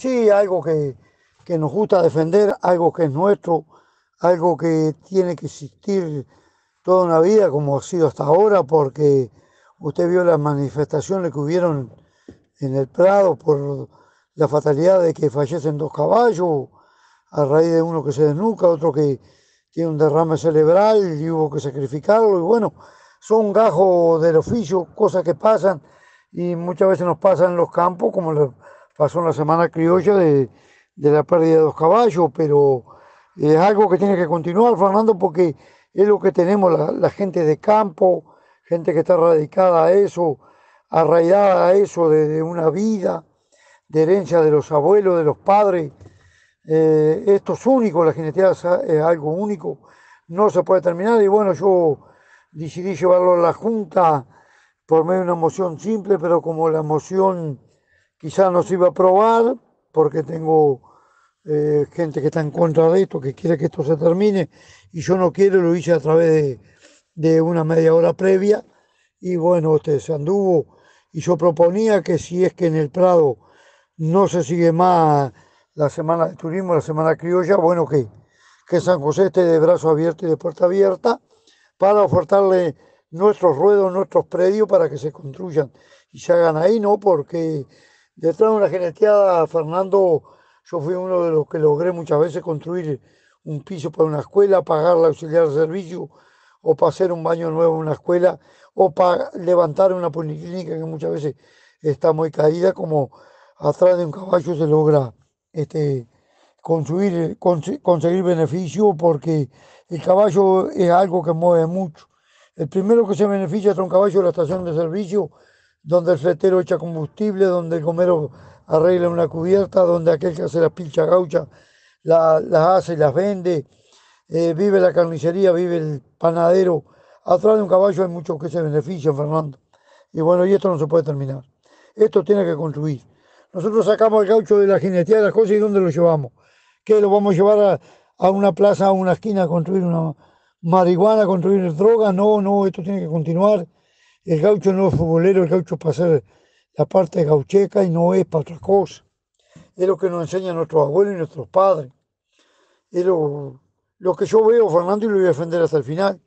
Sí, algo que, nos gusta defender, algo que es nuestro, algo que tiene que existir toda una vida como ha sido hasta ahora, porque usted vio las manifestaciones que hubieron en el Prado por la fatalidad de que fallecen dos caballos a raíz de uno que se desnuca, otro que tiene un derrame cerebral y hubo que sacrificarlo. Y bueno, son gajos del oficio, cosas que pasan y muchas veces nos pasan en los campos, como pasó en la semana criolla de, la pérdida de los caballos, pero es algo que tiene que continuar, Fernando, porque es lo que tenemos la, gente de campo, gente que está radicada a eso, arraigada a eso de una vida, de herencia de los abuelos, de los padres. Eh, esto es único, la genetía es algo único, no se puede terminar y bueno, yo decidí llevarlo a la Junta por medio de una moción simple, pero como la moción Quizás no se iba a aprobar porque tengo eh, gente que está en contra de esto, que quiere que esto se termine, y yo no quiero, lo hice a través de, una media hora previa, y bueno, usted se anduvo, y yo proponía que si es que en el Prado no se sigue más la semana de turismo, la semana criolla, bueno, que, que San José esté de brazo abierto y de puerta abierta para ofertarle nuestros ruedos, nuestros predios para que se construyan y se hagan ahí, ¿no? Porque Detrás de una geneteada, Fernando, yo fui uno de los que logré muchas veces construir un piso para una escuela, pagar la auxiliar de servicio, o para hacer un baño nuevo en una escuela, o para levantar una policlínica que muchas veces está muy caída, como atrás de un caballo se logra este, construir, conseguir beneficio, porque el caballo es algo que mueve mucho. El primero que se beneficia es un caballo es la estación de servicio, donde el fletero echa combustible, donde el gomero arregla una cubierta, donde aquel que hace las pilchas gauchas las hace y las vende, eh, vive la carnicería, vive el panadero. Atrás de un caballo hay muchos que se benefician, Fernando. Y bueno, y esto no se puede terminar. Esto tiene que construir. Nosotros sacamos el gaucho de la jinetía de las cosas y ¿dónde lo llevamos? ¿Qué? ¿Lo vamos a llevar a, a una plaza, a una esquina, a construir una marihuana, a construir droga? No, no, esto tiene que continuar. El gaucho no es futbolero, el gaucho es para hacer la parte gaucheca y no es para otra cosa. Es lo que nos enseñan nuestros abuelos y nuestros padres. Es lo, lo que yo veo, Fernando, y lo voy a defender hasta el final.